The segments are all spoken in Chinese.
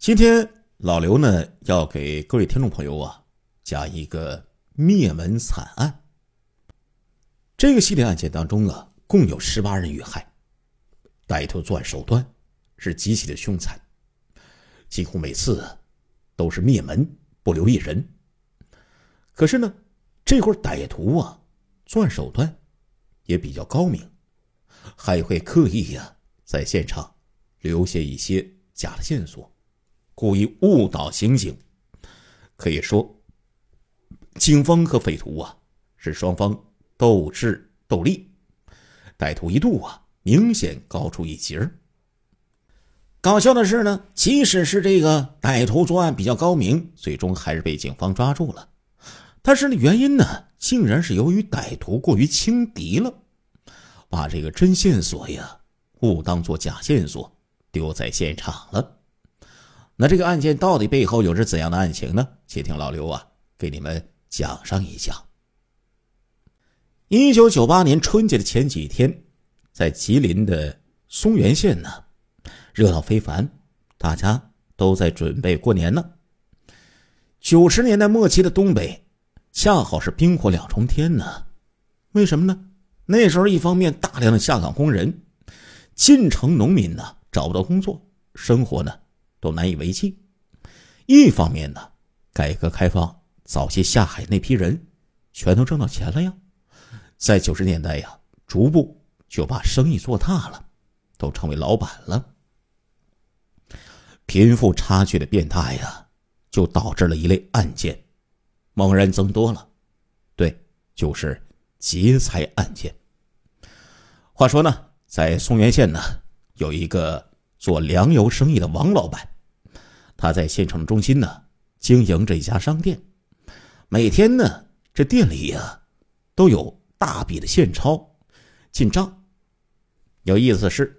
今天老刘呢要给各位听众朋友啊讲一个灭门惨案。这个系列案件当中啊，共有十八人遇害，歹徒作案手段是极其的凶残，几乎每次都是灭门不留一人。可是呢，这会儿歹徒啊作案手段也比较高明，还会刻意呀在现场留下一些假的线索。故意误导刑警，可以说，警方和匪徒啊是双方斗智斗力，歹徒一度啊明显高出一截。搞笑的是呢，即使是这个歹徒作案比较高明，最终还是被警方抓住了，但是呢，原因呢，竟然是由于歹徒过于轻敌了，把这个真线索呀误当做假线索丢在现场了。那这个案件到底背后有着怎样的案情呢？且听老刘啊，给你们讲上一讲。一九九八年春节的前几天，在吉林的松原县呢，热闹非凡，大家都在准备过年呢。九十年代末期的东北，恰好是冰火两重天呢。为什么呢？那时候一方面大量的下岗工人、进城农民呢找不到工作，生活呢。都难以为继。一方面呢，改革开放早些下海那批人，全都挣到钱了呀。在九十年代呀，逐步就把生意做大了，都成为老板了。贫富差距的变大呀，就导致了一类案件猛然增多了，对，就是劫财案件。话说呢，在松原县呢，有一个。做粮油生意的王老板，他在县城中心呢经营着一家商店，每天呢这店里呀都有大笔的现钞进账。有意思是，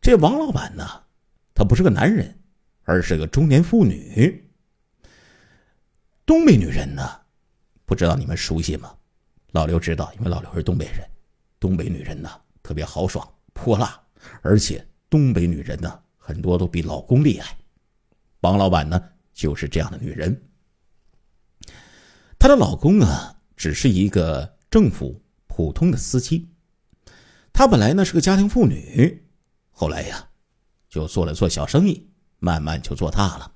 这王老板呢，他不是个男人，而是个中年妇女。东北女人呢，不知道你们熟悉吗？老刘知道，因为老刘是东北人，东北女人呢特别豪爽泼辣，而且。东北女人呢，很多都比老公厉害。王老板呢，就是这样的女人。她的老公啊，只是一个政府普通的司机。她本来呢是个家庭妇女，后来呀，就做了做小生意，慢慢就做大了。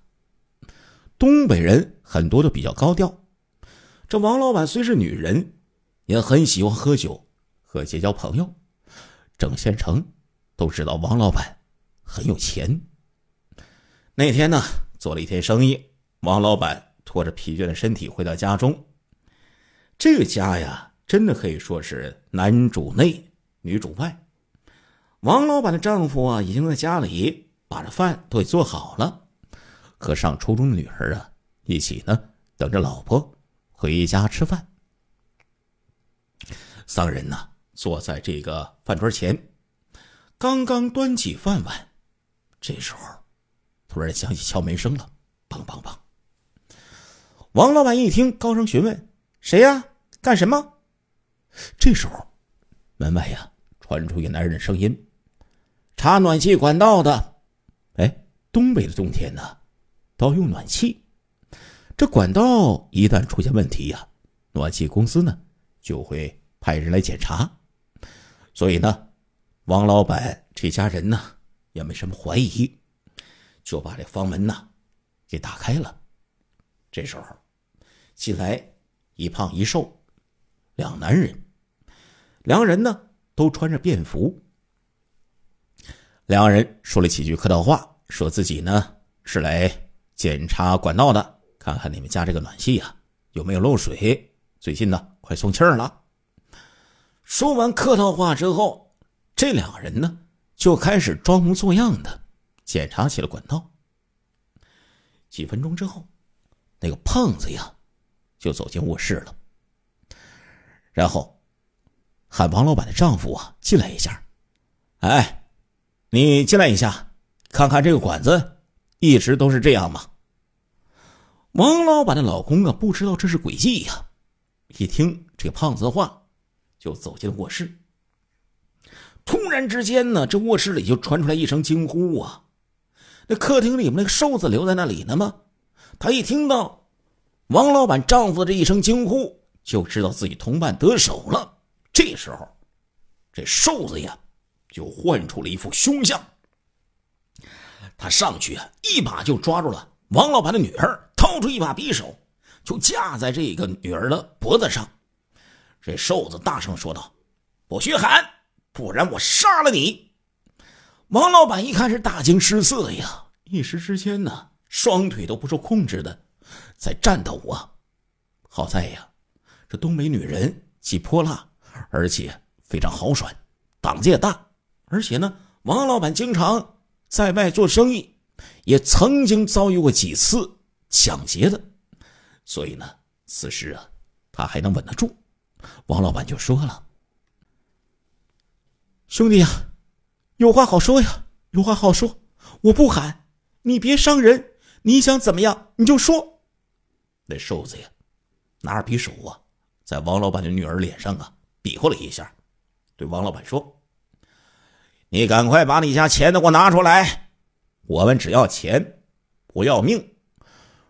东北人很多都比较高调。这王老板虽是女人，也很喜欢喝酒和结交朋友，整县城。都知道王老板很有钱。那天呢，做了一天生意，王老板拖着疲倦的身体回到家中。这个家呀，真的可以说是男主内，女主外。王老板的丈夫啊，已经在家里把这饭都给做好了，和上初中的女儿啊，一起呢，等着老婆回家吃饭。三个人呢，坐在这个饭桌前。刚刚端起饭碗，这时候突然响起敲门声了，梆梆梆。王老板一听，高声询问：“谁呀？干什么？”这时候门外呀，传出一个男人的声音：“查暖气管道的。”哎，东北的冬天呢，都用暖气，这管道一旦出现问题呀，暖气公司呢就会派人来检查，所以呢。王老板这家人呢，也没什么怀疑，就把这房门呢，给打开了。这时候，进来一胖一瘦两男人，两个人呢都穿着便服。两人说了几句客套话，说自己呢是来检查管道的，看看你们家这个暖气呀有没有漏水，最近呢快送气儿了。说完客套话之后。这两个人呢，就开始装模作样的检查起了管道。几分钟之后，那个胖子呀，就走进卧室了，然后喊王老板的丈夫啊进来一下。哎，你进来一下，看看这个管子一直都是这样吗？王老板的老公啊，不知道这是诡计呀，一听这胖子的话，就走进了卧室。突然之间呢，这卧室里就传出来一声惊呼啊！那客厅里面那个瘦子留在那里呢吗？他一听到王老板丈夫的这一声惊呼，就知道自己同伴得手了。这时候，这瘦子呀，就换出了一副凶相。他上去啊，一把就抓住了王老板的女儿，掏出一把匕首，就架在这个女儿的脖子上。这瘦子大声说道：“不许喊！”不然我杀了你！王老板一看是大惊失色呀，一时之间呢，双腿都不受控制的在颤抖啊。好在呀，这东北女人既泼辣，而且非常豪爽，胆子也大，而且呢，王老板经常在外做生意，也曾经遭遇过几次抢劫的，所以呢，此时啊，他还能稳得住。王老板就说了。兄弟呀，有话好说呀，有话好说。我不喊，你别伤人。你想怎么样，你就说。那瘦子呀，拿着匕首啊，在王老板的女儿脸上啊比划了一下，对王老板说：“你赶快把你家钱都给我拿出来，我们只要钱，不要命。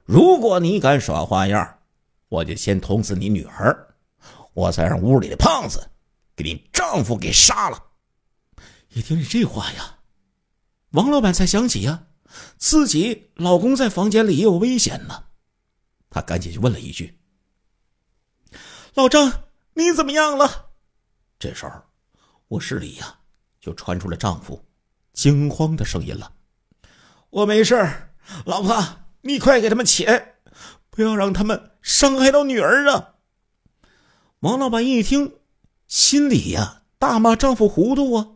如果你敢耍花样，我就先捅死你女儿，我再让屋里的胖子给你丈夫给杀了。”一听这话呀，王老板才想起呀，自己老公在房间里也有危险呢。他赶紧就问了一句：“老张，你怎么样了？”这时候，卧室里呀，就传出了丈夫惊慌的声音了：“我没事老婆，你快给他们钱，不要让他们伤害到女儿啊！”王老板一听，心里呀大骂丈夫糊涂啊。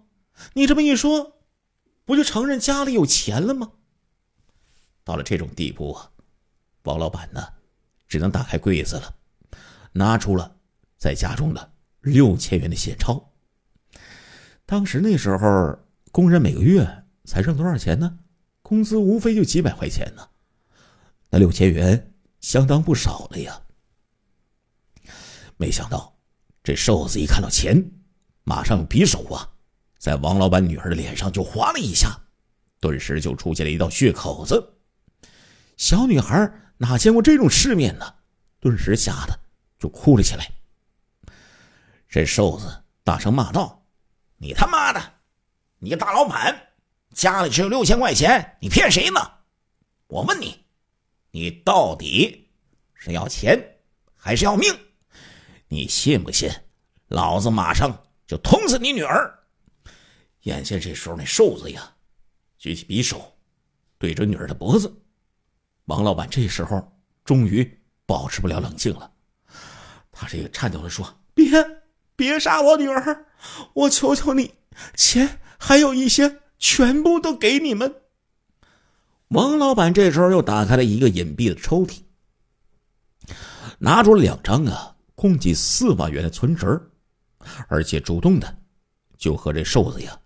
你这么一说，不就承认家里有钱了吗？到了这种地步啊，王老板呢，只能打开柜子了，拿出了在家中的六千元的现钞。当时那时候，工人每个月才挣多少钱呢？工资无非就几百块钱呢，那六千元相当不少了呀。没想到，这瘦子一看到钱，马上用匕首啊！在王老板女儿的脸上就划了一下，顿时就出现了一道血口子。小女孩哪见过这种世面呢？顿时吓得就哭了起来。这瘦子大声骂道：“你他妈的！你个大老板家里只有六千块钱，你骗谁呢？我问你，你到底是要钱还是要命？你信不信，老子马上就捅死你女儿！”眼见这时候，那瘦子呀，举起匕首，对着女儿的脖子。王老板这时候终于保持不了冷静了，他这个颤抖的说：“别别杀我女儿，我求求你，钱还有一些，全部都给你们。”王老板这时候又打开了一个隐蔽的抽屉，拿出了两张啊，共计四万元的存折，而且主动的，就和这瘦子呀。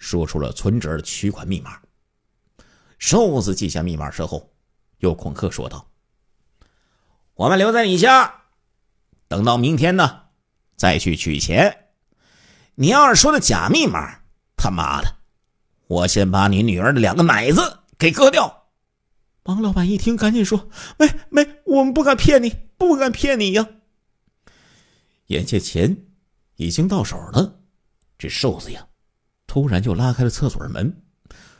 说出了存折的取款密码。瘦子记下密码之后，又恐吓说道：“我们留在你家，等到明天呢，再去取钱。你要是说的假密码，他妈的，我先把你女儿的两个奶子给割掉！”王老板一听，赶紧说：“没没，我们不敢骗你，不敢骗你呀。”眼下钱已经到手了，这瘦子呀。突然就拉开了厕所门，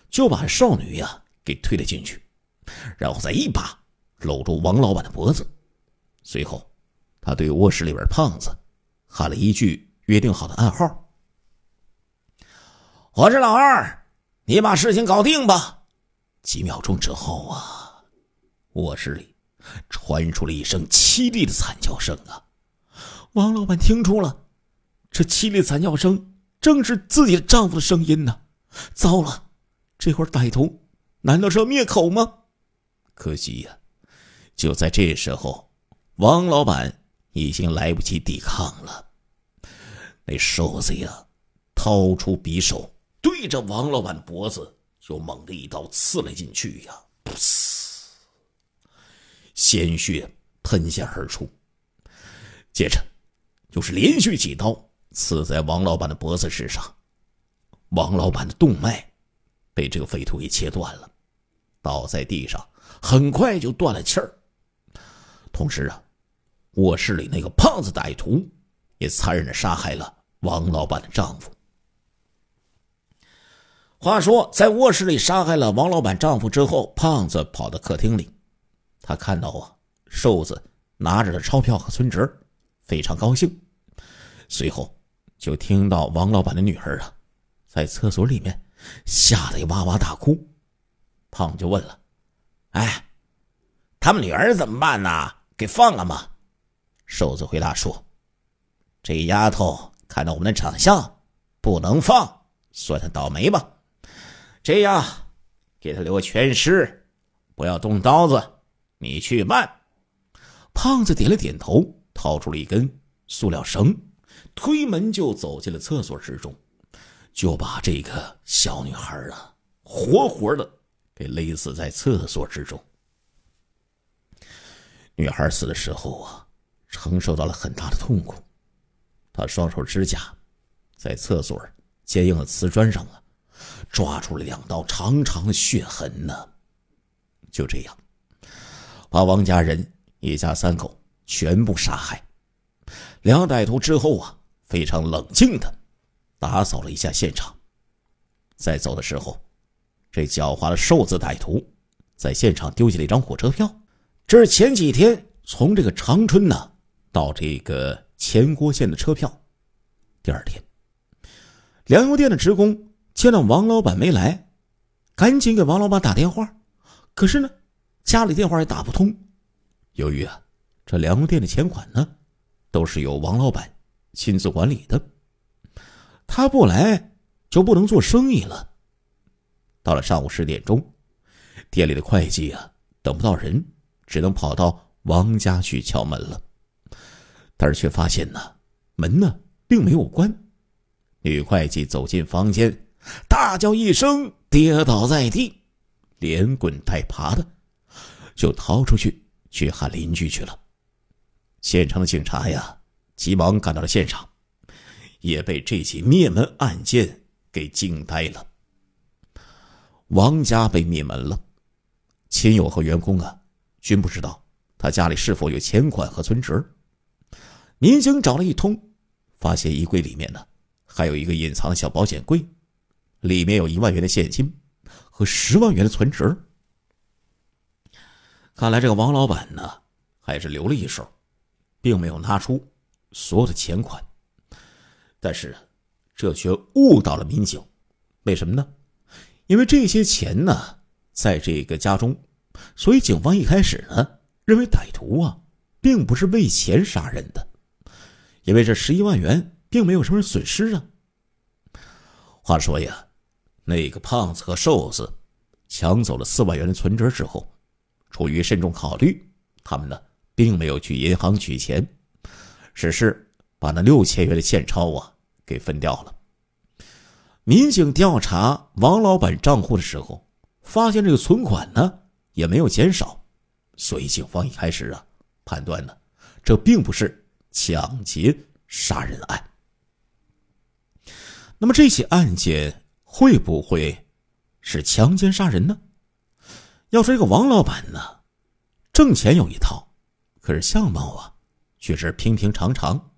就把少女呀给推了进去，然后再一把搂住王老板的脖子，随后，他对卧室里边胖子喊了一句约定好的暗号：“我是老二，你把事情搞定吧。”几秒钟之后啊，卧室里传出了一声凄厉的惨叫声啊！王老板听出了这凄厉惨叫声。正是自己的丈夫的声音呢！糟了，这会儿歹徒难道是要灭口吗？可惜呀，就在这时候，王老板已经来不及抵抗了。那瘦子呀，掏出匕首，对着王老板脖子就猛地一刀刺了进去呀！噗呲，鲜血喷溅而出，接着又是连续几刀。刺在王老板的脖子之上，王老板的动脉被这个匪徒给切断了，倒在地上，很快就断了气儿。同时啊，卧室里那个胖子歹徒也残忍的杀害了王老板的丈夫。话说，在卧室里杀害了王老板丈夫之后，胖子跑到客厅里，他看到啊，瘦子拿着的钞票和存折，非常高兴，随后。就听到王老板的女儿啊，在厕所里面吓得哇哇大哭。胖子就问了：“哎，他们女儿怎么办呢？给放了吗？”瘦子回答说：“这丫头看到我们的长相，不能放，算她倒霉吧。这样，给她留个全尸，不要动刀子，你去办。”胖子点了点头，掏出了一根塑料绳。推门就走进了厕所之中，就把这个小女孩啊活活的给勒死在厕所之中。女孩死的时候啊，承受到了很大的痛苦，她双手指甲在厕所坚硬的瓷砖上啊，抓出了两道长长的血痕呢。就这样，把王家人一家三口全部杀害。两歹徒之后啊。非常冷静的，打扫了一下现场。在走的时候，这狡猾的瘦子歹徒在现场丢下了一张火车票，这是前几天从这个长春呢到这个前郭县的车票。第二天，粮油店的职工见到王老板没来，赶紧给王老板打电话，可是呢，家里电话也打不通。由于啊，这粮油店的钱款呢，都是由王老板。亲自管理的，他不来就不能做生意了。到了上午十点钟，店里的会计啊等不到人，只能跑到王家去敲门了。但是却发现呢，门呢并没有关。女会计走进房间，大叫一声，跌倒在地，连滚带爬的就逃出去去喊邻居去了。现场的警察呀。急忙赶到了现场，也被这起灭门案件给惊呆了。王家被灭门了，亲友和员工啊，均不知道他家里是否有钱款和存折。民警找了一通，发现衣柜里面呢，还有一个隐藏小保险柜，里面有一万元的现金和十万元的存折。看来这个王老板呢，还是留了一手，并没有拿出。所有的钱款，但是，这却误导了民警。为什么呢？因为这些钱呢，在这个家中，所以警方一开始呢，认为歹徒啊，并不是为钱杀人的，因为这十一万元并没有什么损失啊。话说呀，那个胖子和瘦子抢走了四万元的存折之后，出于慎重考虑，他们呢，并没有去银行取钱。只是把那六千元的现钞啊给分掉了。民警调查王老板账户的时候，发现这个存款呢也没有减少，所以警方一开始啊判断呢，这并不是抢劫杀人案。那么这起案件会不会是强奸杀人呢？要说这个王老板呢，挣钱有一套，可是相貌啊。却是平平常常，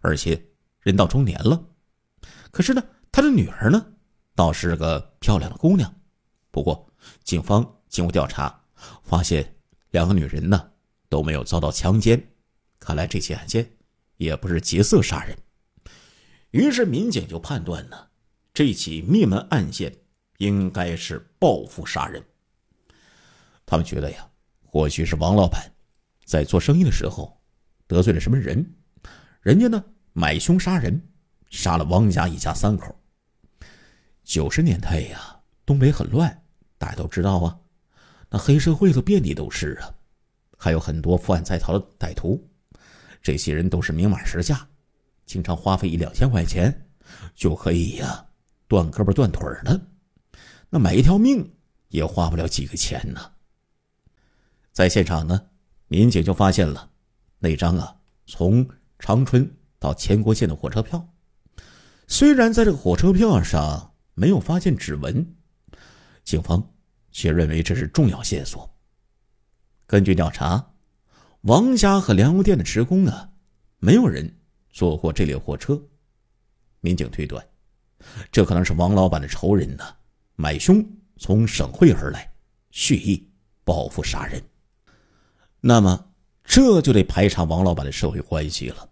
而且人到中年了。可是呢，他的女儿呢，倒是个漂亮的姑娘。不过，警方经过调查，发现两个女人呢都没有遭到强奸。看来这起案件也不是劫色杀人。于是民警就判断呢，这起灭门案件应该是报复杀人。他们觉得呀，或许是王老板在做生意的时候。得罪了什么人？人家呢买凶杀人，杀了汪家一家三口。九十年代呀，东北很乱，大家都知道啊。那黑社会都遍地都是啊，还有很多犯在逃的歹徒。这些人都是明码实价，经常花费一两千块钱就可以呀断胳膊断腿的。那买一条命也花不了几个钱呢。在现场呢，民警就发现了。那张啊，从长春到前国县的火车票，虽然在这个火车票上没有发现指纹，警方却认为这是重要线索。根据调查，王家和粮油店的职工呢，没有人坐过这列火车，民警推断，这可能是王老板的仇人呢，买凶从省会而来，蓄意报复杀人。那么。这就得排查王老板的社会关系了。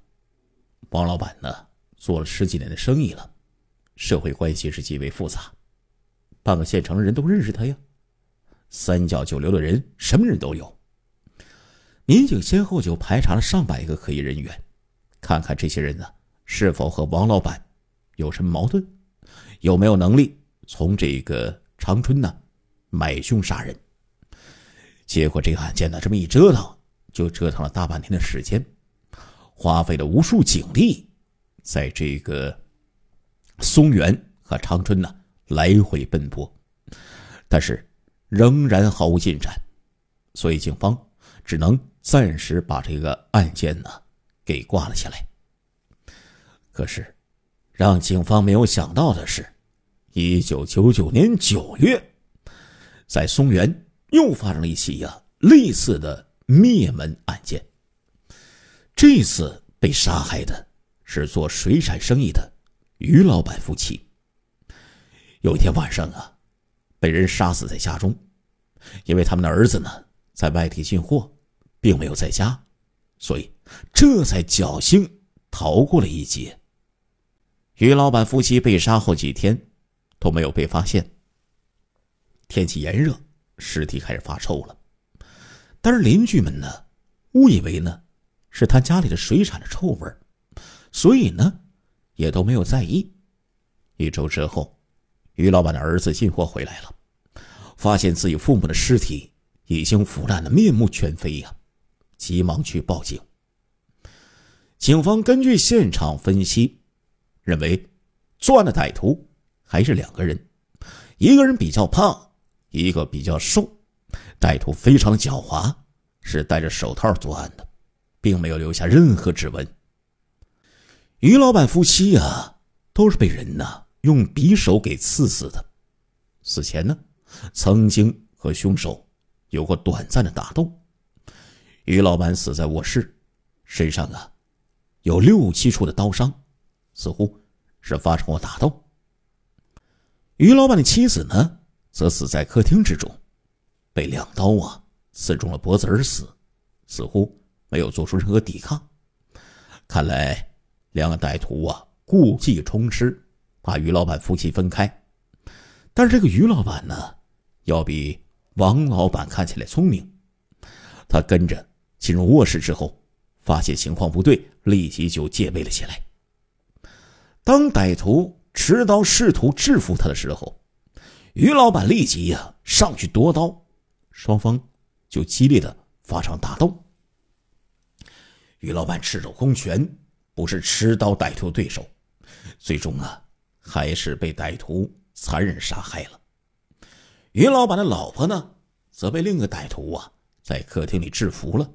王老板呢，做了十几年的生意了，社会关系是极为复杂，半个县城的人都认识他呀，三教九流的人，什么人都有。民警先后就排查了上百个可疑人员，看看这些人呢，是否和王老板有什么矛盾，有没有能力从这个长春呢买凶杀人。结果这个案件呢，这么一折腾。就折腾了大半天的时间，花费了无数警力，在这个松原和长春呢来回奔波，但是仍然毫无进展，所以警方只能暂时把这个案件呢给挂了下来。可是，让警方没有想到的是，一九九九年九月，在松原又发生了一起呀类似的。灭门案件。这次被杀害的是做水产生意的于老板夫妻。有一天晚上啊，被人杀死在家中，因为他们的儿子呢在外地进货，并没有在家，所以这才侥幸逃过了一劫。于老板夫妻被杀后几天都没有被发现，天气炎热，尸体开始发臭了。但是邻居们呢，误以为呢，是他家里的水产的臭味所以呢，也都没有在意。一周之后，于老板的儿子进货回来了，发现自己父母的尸体已经腐烂的面目全非呀，急忙去报警。警方根据现场分析，认为，作案的歹徒还是两个人，一个人比较胖，一个比较瘦。歹徒非常狡猾，是戴着手套作案的，并没有留下任何指纹。于老板夫妻呀，都是被人呢用匕首给刺死的。死前呢，曾经和凶手有过短暂的打斗。于老板死在卧室，身上啊有六七处的刀伤，似乎是发生过打斗。于老板的妻子呢，则死在客厅之中。被两刀啊刺中了脖子而死，似乎没有做出任何抵抗。看来两个歹徒啊故技重施，把于老板夫妻分开。但是这个于老板呢，要比王老板看起来聪明。他跟着进入卧室之后，发现情况不对，立即就戒备了起来。当歹徒持刀试图制服他的时候，于老板立即呀上去夺刀。双方就激烈的发生打斗。于老板赤手空拳，不是持刀歹徒对手，最终啊，还是被歹徒残忍杀害了。于老板的老婆呢，则被另一个歹徒啊，在客厅里制服了，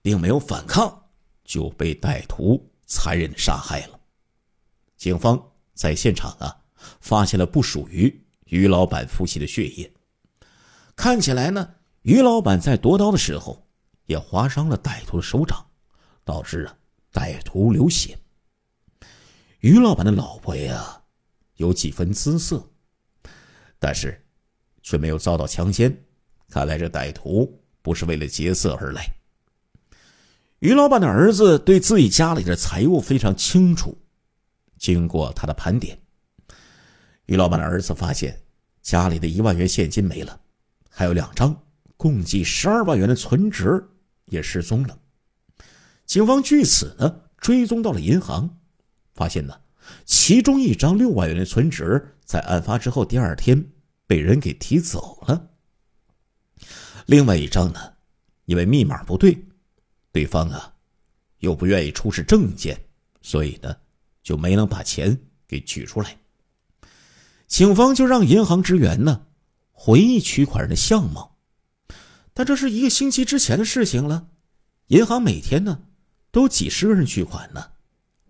并没有反抗，就被歹徒残忍杀害了。警方在现场啊，发现了不属于于老板夫妻的血液。看起来呢，于老板在夺刀的时候，也划伤了歹徒的手掌，导致啊歹徒流血。于老板的老婆呀，有几分姿色，但是，却没有遭到强奸。看来这歹徒不是为了劫色而来。于老板的儿子对自己家里的财物非常清楚，经过他的盘点，于老板的儿子发现家里的一万元现金没了。还有两张共计十二万元的存折也失踪了。警方据此呢，追踪到了银行，发现呢，其中一张六万元的存折在案发之后第二天被人给提走了。另外一张呢，因为密码不对，对方啊又不愿意出示证件，所以呢，就没能把钱给取出来。警方就让银行职员呢。回忆取款人的相貌，但这是一个星期之前的事情了。银行每天呢，都几十个人取款呢，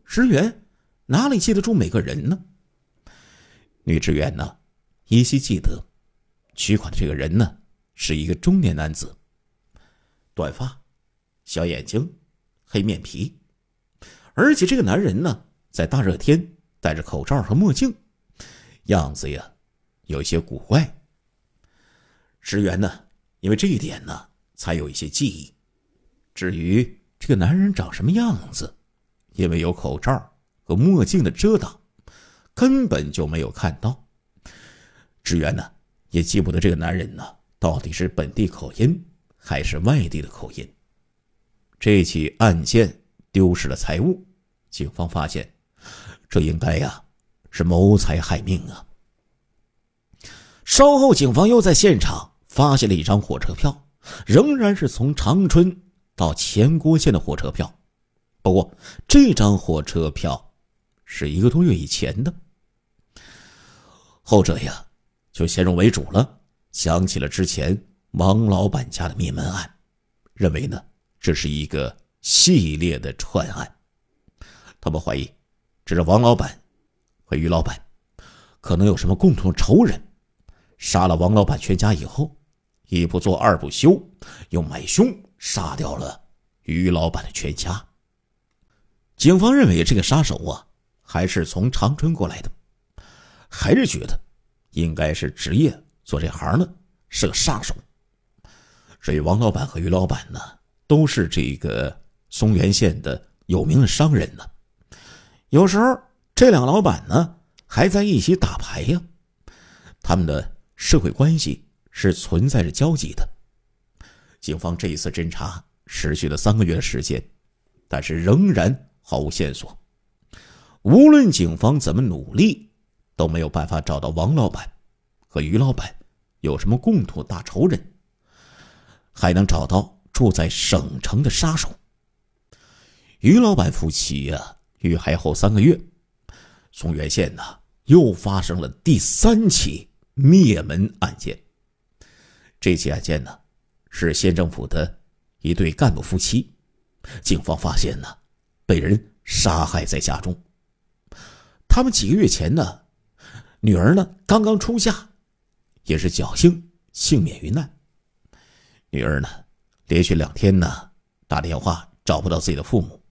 职员哪里记得住每个人呢？女职员呢，依稀记得，取款的这个人呢，是一个中年男子，短发，小眼睛，黑面皮，而且这个男人呢，在大热天戴着口罩和墨镜，样子呀，有些古怪。职员呢，因为这一点呢，才有一些记忆。至于这个男人长什么样子，因为有口罩和墨镜的遮挡，根本就没有看到。职员呢，也记不得这个男人呢到底是本地口音还是外地的口音。这起案件丢失了财物，警方发现，这应该呀是谋财害命啊。稍后，警方又在现场。发现了一张火车票，仍然是从长春到前郭县的火车票，不过这张火车票是一个多月以前的。后者呀就先入为主了，想起了之前王老板家的灭门案，认为呢这是一个系列的串案，他们怀疑这是王老板和于老板可能有什么共同仇人，杀了王老板全家以后。一不做二不休，用买凶杀掉了于老板的全家。警方认为这个杀手啊，还是从长春过来的，还是觉得应该是职业做这行的，是个杀手。所以王老板和于老板呢，都是这个松原县的有名的商人呢。有时候这两个老板呢，还在一起打牌呀，他们的社会关系。是存在着交集的。警方这一次侦查持续了三个月的时间，但是仍然毫无线索。无论警方怎么努力，都没有办法找到王老板和于老板有什么共同大仇人，还能找到住在省城的杀手。于老板夫妻呀遇害后三个月，松原县呢又发生了第三起灭门案件。这起案件呢，是县政府的一对干部夫妻，警方发现呢，被人杀害在家中。他们几个月前呢，女儿呢刚刚出嫁，也是侥幸幸免于难。女儿呢，连续两天呢打电话找不到自己的父母，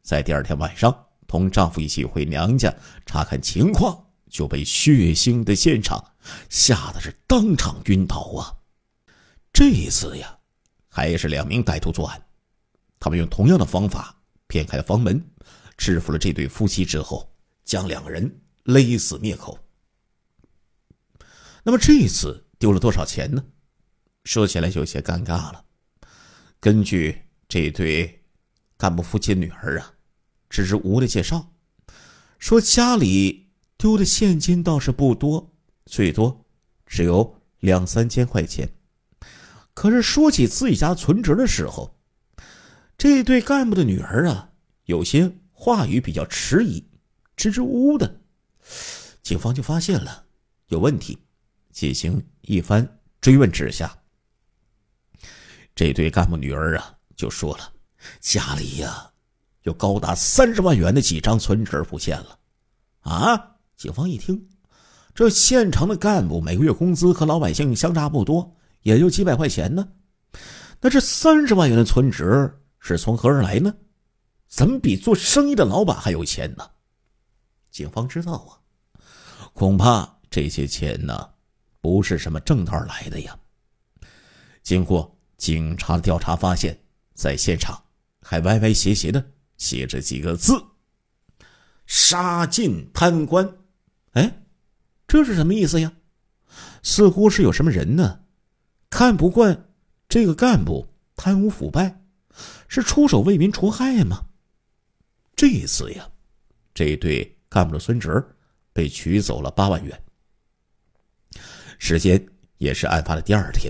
在第二天晚上同丈夫一起回娘家查看情况，就被血腥的现场吓得是当场晕倒啊！这一次呀，还是两名歹徒作案，他们用同样的方法骗开了房门，制服了这对夫妻之后，将两个人勒死灭口。那么这一次丢了多少钱呢？说起来有些尴尬了。根据这对干部夫妻女儿啊，支支吾吾的介绍，说家里丢的现金倒是不多，最多只有两三千块钱。可是说起自己家存折的时候，这对干部的女儿啊，有些话语比较迟疑，支支吾吾的，警方就发现了有问题，进行一番追问之下，这对干部女儿啊就说了，家里呀有高达三十万元的几张存折不见了，啊！警方一听，这县城的干部每个月工资和老百姓相差不多。也就几百块钱呢，那这三十万元的存折是从何而来呢？怎么比做生意的老板还有钱呢？警方知道啊，恐怕这些钱呢，不是什么正道来的呀。经过警察的调查发现，在现场还歪歪斜斜的写着几个字：“杀尽贪官。”哎，这是什么意思呀？似乎是有什么人呢？看不惯这个干部贪污腐败，是出手为民除害吗？这一次呀，这一对干部的孙侄被取走了八万元。时间也是案发的第二天，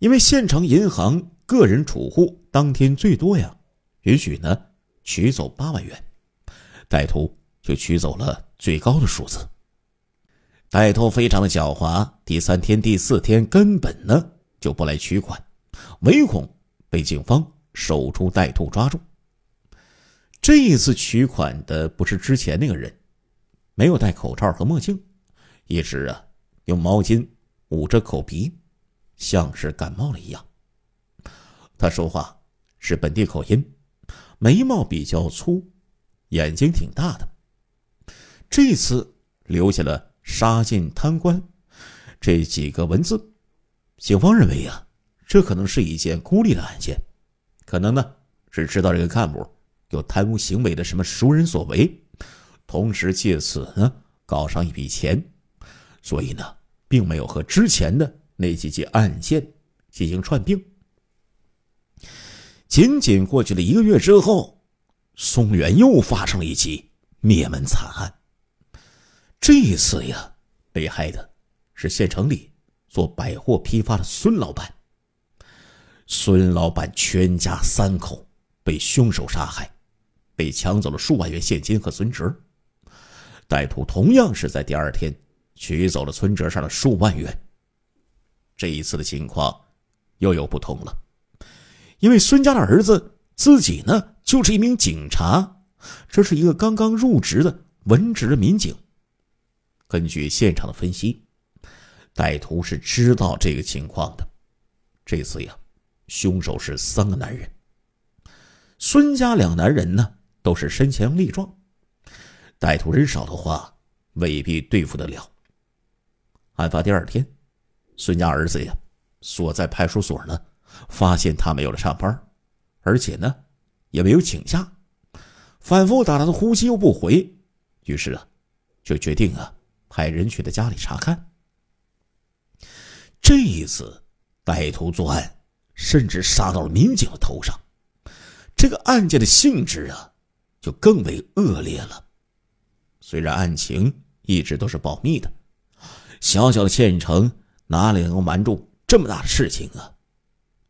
因为县城银行个人储户当天最多呀，允许呢取走八万元，歹徒就取走了最高的数字。歹徒非常的狡猾，第三天、第四天根本呢就不来取款，唯恐被警方守株待兔抓住。这一次取款的不是之前那个人，没有戴口罩和墨镜，一直啊用毛巾捂着口鼻，像是感冒了一样。他说话是本地口音，眉毛比较粗，眼睛挺大的。这次留下了。杀尽贪官，这几个文字，警方认为呀，这可能是一件孤立的案件，可能呢是知道这个干部有贪污行为的什么熟人所为，同时借此呢搞上一笔钱，所以呢并没有和之前的那几起案件进行串并。仅仅过去了一个月之后，松原又发生了一起灭门惨案。这一次呀，被害的，是县城里做百货批发的孙老板。孙老板全家三口被凶手杀害，被抢走了数万元现金和存折。歹徒同样是在第二天取走了存折上的数万元。这一次的情况又有不同了，因为孙家的儿子自己呢，就是一名警察，这是一个刚刚入职的文职的民警。根据现场的分析，歹徒是知道这个情况的。这次呀，凶手是三个男人。孙家两男人呢，都是身强力壮，歹徒人少的话，未必对付得了。案发第二天，孙家儿子呀，所在派出所呢，发现他没有了上班，而且呢，也没有请假，反复打他的呼吸又不回，于是啊，就决定啊。派人去他家里查看。这一次，歹徒作案，甚至杀到了民警的头上，这个案件的性质啊，就更为恶劣了。虽然案情一直都是保密的，小小的县城哪里能够瞒住这么大的事情啊？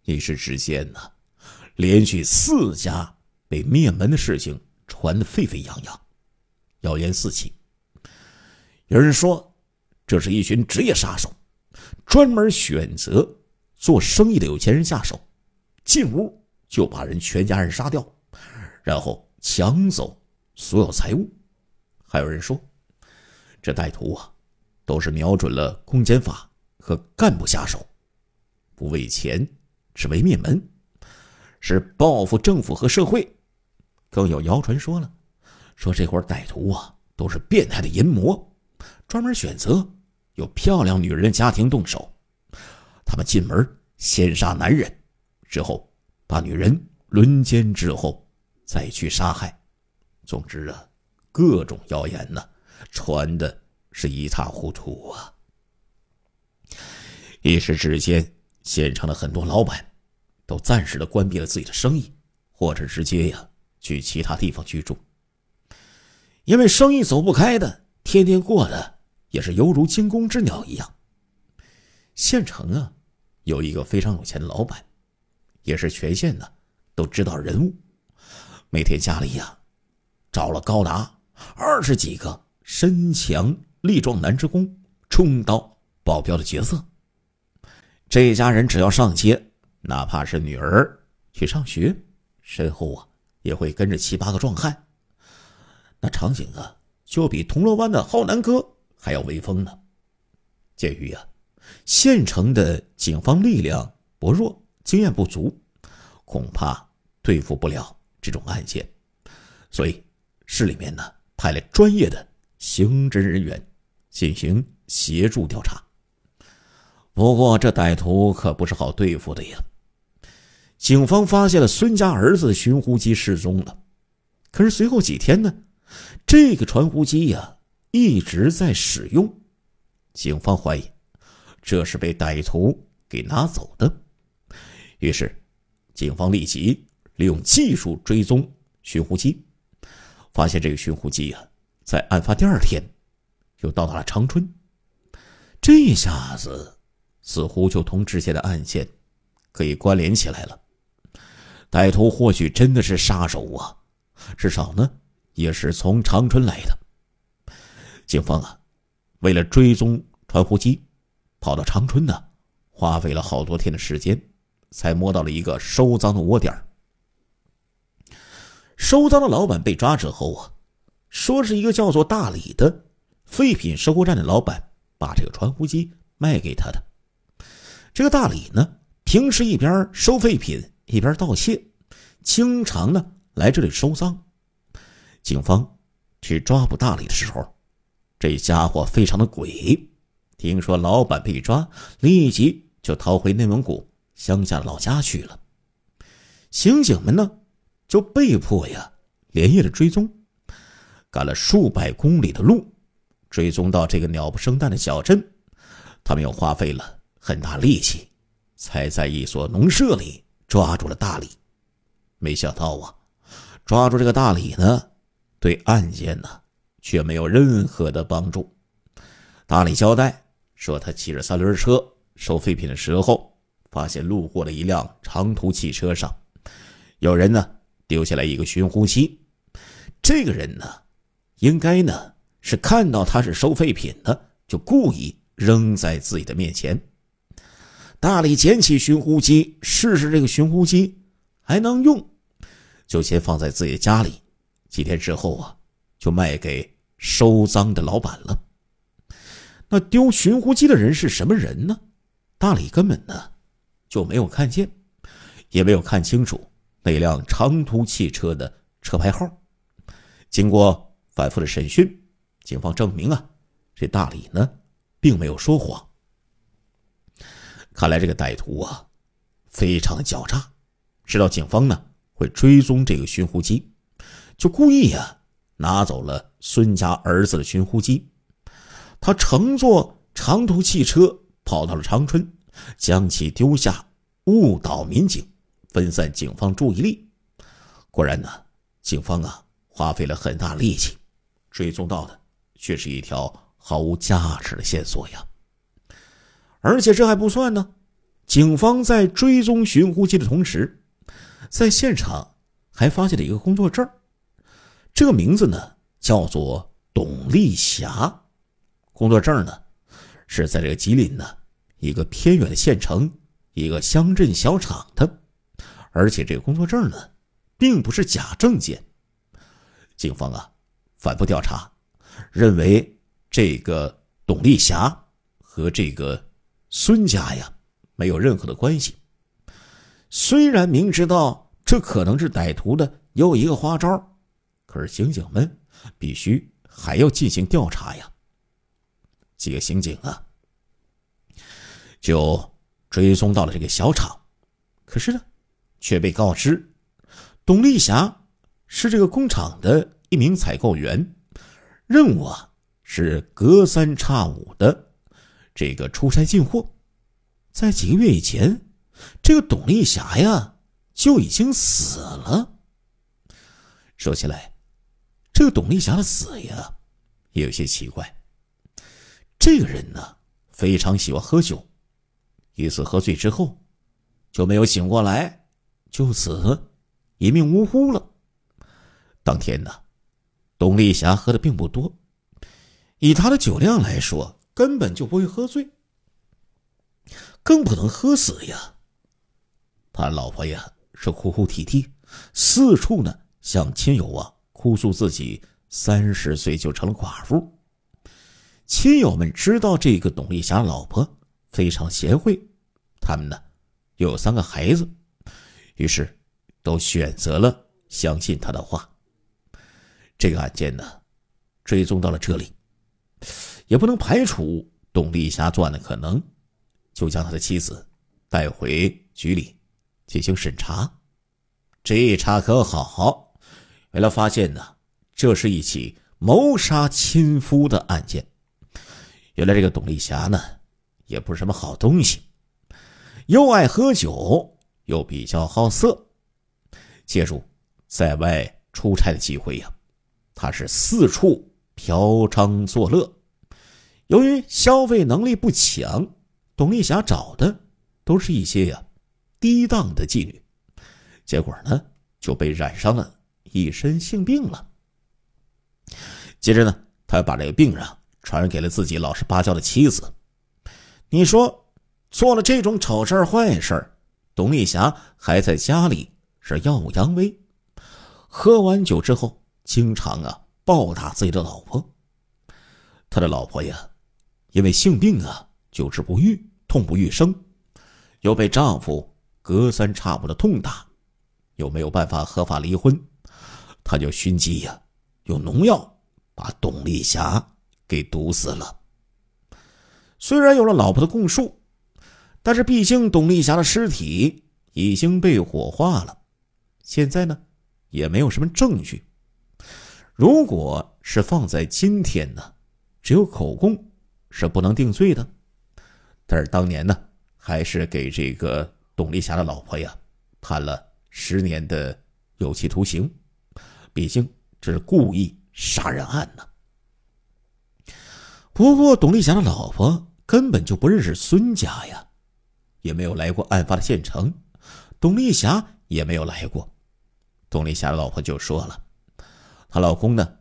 一时之间呢，连续四家被灭门的事情传得沸沸扬扬，谣言四起。有人说，这是一群职业杀手，专门选择做生意的有钱人下手，进屋就把人全家人杀掉，然后抢走所有财物。还有人说，这歹徒啊，都是瞄准了公检法和干部下手，不为钱，只为灭门，是报复政府和社会。更有谣传说了，说这伙歹徒啊，都是变态的淫魔。专门选择有漂亮女人的家庭动手，他们进门先杀男人，之后把女人轮奸之后再去杀害。总之啊，各种谣言呢传的是一塌糊涂啊。一时之间，县城的很多老板都暂时的关闭了自己的生意，或者直接呀去其他地方居住，因为生意走不开的，天天过的。也是犹如惊弓之鸟一样。县城啊，有一个非常有钱的老板，也是全县的都知道人物。每天家里呀，找了高达二十几个身强力壮男职工充当保镖的角色。这一家人只要上街，哪怕是女儿去上学，身后啊也会跟着七八个壮汉。那场景啊，就比铜锣湾的浩南哥。还要威风呢，鉴于啊，县城的警方力量薄弱，经验不足，恐怕对付不了这种案件，所以市里面呢派了专业的刑侦人员进行协助调查。不过这歹徒可不是好对付的呀！警方发现了孙家儿子寻呼机失踪了，可是随后几天呢，这个传呼机呀。一直在使用，警方怀疑这是被歹徒给拿走的。于是，警方立即利用技术追踪寻呼机，发现这个寻呼机啊，在案发第二天就到达了长春。这下子似乎就同之前的案件可以关联起来了。歹徒或许真的是杀手啊，至少呢，也是从长春来的。警方啊，为了追踪传呼机，跑到长春呢，花费了好多天的时间，才摸到了一个收赃的窝点。收赃的老板被抓之后啊，说是一个叫做大李的废品收购站的老板把这个传呼机卖给他的。这个大李呢，平时一边收废品一边盗窃，经常呢来这里收赃。警方去抓捕大李的时候。这家伙非常的诡，听说老板被抓，立即就逃回内蒙古乡下老家去了。刑警们呢，就被迫呀，连夜的追踪，赶了数百公里的路，追踪到这个鸟不生蛋的小镇，他们又花费了很大力气，才在一所农舍里抓住了大李。没想到啊，抓住这个大李呢，对案件呢。却没有任何的帮助。大力交代说：“他骑着三轮车收废品的时候，发现路过了一辆长途汽车上，有人呢丢下来一个寻呼机。这个人呢，应该呢是看到他是收废品的，就故意扔在自己的面前。大力捡起寻呼机，试试这个寻呼机还能用，就先放在自己家里。几天之后啊，就卖给。”收赃的老板了，那丢寻呼机的人是什么人呢？大理根本呢就没有看见，也没有看清楚那辆长途汽车的车牌号。经过反复的审讯，警方证明啊，这大理呢并没有说谎。看来这个歹徒啊非常狡诈，知道警方呢会追踪这个寻呼机，就故意呀拿走了。孙家儿子的寻呼机，他乘坐长途汽车跑到了长春，将其丢下，误导民警，分散警方注意力。果然呢，警方啊花费了很大力气，追踪到的却是一条毫无价值的线索呀。而且这还不算呢，警方在追踪寻呼机的同时，在现场还发现了一个工作证这个名字呢。叫做董丽霞，工作证呢是在这个吉林呢一个偏远的县城一个乡镇小厂的，而且这个工作证呢并不是假证件。警方啊反复调查，认为这个董丽霞和这个孙家呀没有任何的关系。虽然明知道这可能是歹徒的又一个花招，可是刑警们。必须还要进行调查呀。几个刑警啊，就追踪到了这个小厂，可是呢，却被告知，董丽霞是这个工厂的一名采购员，任务啊是隔三差五的这个出差进货。在几个月以前，这个董丽霞呀就已经死了。说起来。这个董丽霞的死呀，也有些奇怪。这个人呢，非常喜欢喝酒，一次喝醉之后就没有醒过来，就此一命呜呼了。当天呢，董丽霞喝的并不多，以她的酒量来说，根本就不会喝醉，更不能喝死呀。他老婆呀，是哭哭啼啼，四处呢向亲友啊哭诉自己三十岁就成了寡妇，亲友们知道这个董丽霞老婆非常贤惠，他们呢有三个孩子，于是都选择了相信她的话。这个案件呢，追踪到了这里，也不能排除董丽霞作案的可能，就将他的妻子带回局里进行审查。这一查可好。原来发现呢，这是一起谋杀亲夫的案件。原来这个董丽霞呢，也不是什么好东西，又爱喝酒，又比较好色，借助在外出差的机会呀，她是四处嫖娼作乐。由于消费能力不强，董丽霞找的都是一些呀低档的妓女，结果呢，就被染上了。一身性病了。接着呢，他又把这个病啊传染给了自己老实巴交的妻子。你说，做了这种丑事坏事董丽霞还在家里是耀武扬威。喝完酒之后，经常啊暴打自己的老婆。他的老婆呀，因为性病啊久治不愈，痛不欲生，又被丈夫隔三差五的痛打，又没有办法合法离婚。他就熏鸡呀，用农药把董丽霞给毒死了。虽然有了老婆的供述，但是毕竟董丽霞的尸体已经被火化了，现在呢也没有什么证据。如果是放在今天呢，只有口供是不能定罪的，但是当年呢还是给这个董丽霞的老婆呀判了十年的有期徒刑。毕竟这是故意杀人案呢。不过，董丽霞的老婆根本就不认识孙家呀，也没有来过案发的县城，董丽霞也没有来过。董丽霞的老婆就说了：“她老公呢，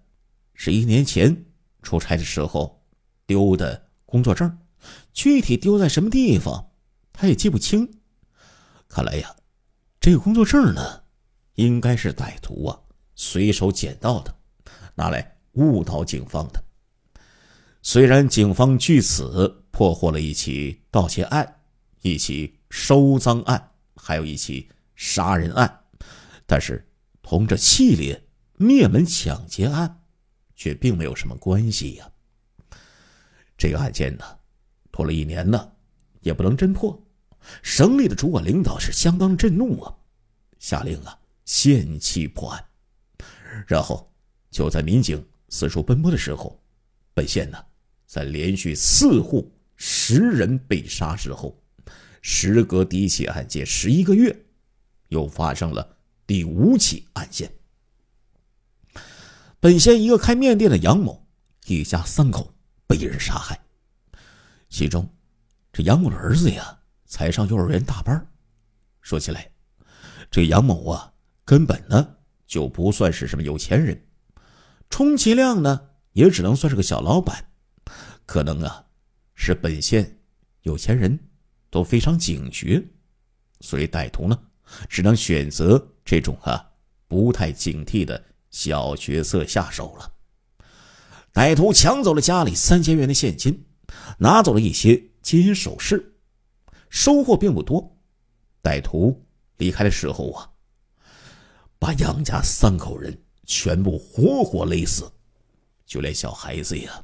是一年前出差的时候丢的工作证，具体丢在什么地方，她也记不清。看来呀，这个工作证呢，应该是歹徒啊。”随手捡到的，拿来误导警方的。虽然警方据此破获了一起盗窃案、一起收赃案，还有一起杀人案，但是同这系列灭门抢劫案，却并没有什么关系呀。这个案件呢，拖了一年呢，也不能侦破，省里的主管领导是相当震怒啊，下令啊限期破案。然后，就在民警四处奔波的时候，本县呢，在连续四户十人被杀之后，时隔第一起案件十一个月，又发生了第五起案件。本县一个开面店的杨某，一家三口被人杀害，其中，这杨某的儿子呀，才上幼儿园大班说起来，这杨某啊，根本呢。就不算是什么有钱人，充其量呢，也只能算是个小老板。可能啊，是本县有钱人都非常警觉，所以歹徒呢，只能选择这种啊不太警惕的小角色下手了。歹徒抢走了家里三千元的现金，拿走了一些金银首饰，收获并不多。歹徒离开的时候啊。把杨家三口人全部活活勒死，就连小孩子呀，